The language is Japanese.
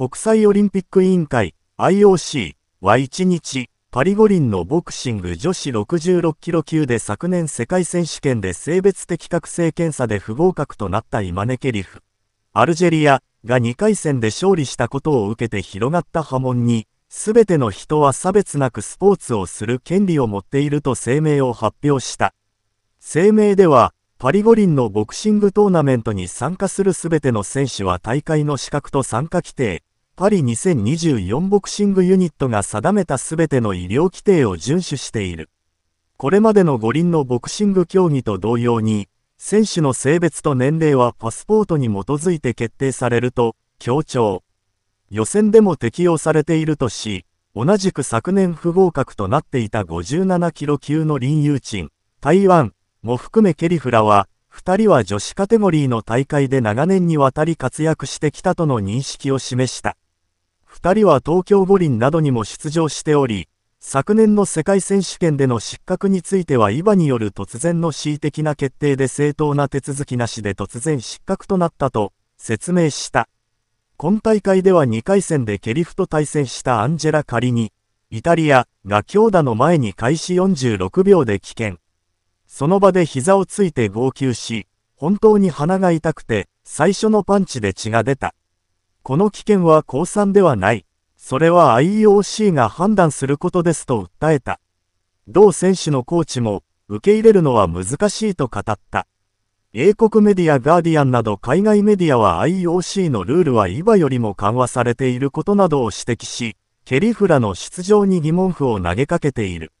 国際オリンピック委員会 IOC は1日、パリ五輪のボクシング女子66キロ級で昨年世界選手権で性別的覚醒検査で不合格となったイマネケリフ、アルジェリアが2回戦で勝利したことを受けて広がった波紋に、すべての人は差別なくスポーツをする権利を持っていると声明を発表した。声明では、パリ五輪のボクシングトーナメントに参加するすべての選手は大会の資格と参加規定、パリ2024ボクシングユニットが定めた全ての医療規定を遵守している。これまでの五輪のボクシング競技と同様に、選手の性別と年齢はパスポートに基づいて決定されると強調。予選でも適用されているとし、同じく昨年不合格となっていた57キロ級の林友鎮、台湾も含めケリフラは、2人は女子カテゴリーの大会で長年にわたり活躍してきたとの認識を示した。2人は東京五輪などにも出場しており、昨年の世界選手権での失格については今による突然の恣意的な決定で正当な手続きなしで突然失格となったと説明した。今大会では2回戦でケリフと対戦したアンジェラ・カリニ、イタリアが強打の前に開始46秒で棄権。その場で膝をついて号泣し、本当に鼻が痛くて、最初のパンチで血が出た。この危険は降参ではない。それは IOC が判断することですと訴えた。同選手のコーチも、受け入れるのは難しいと語った。英国メディアガーディアンなど海外メディアは IOC のルールは今よりも緩和されていることなどを指摘し、ケリフラの出場に疑問符を投げかけている。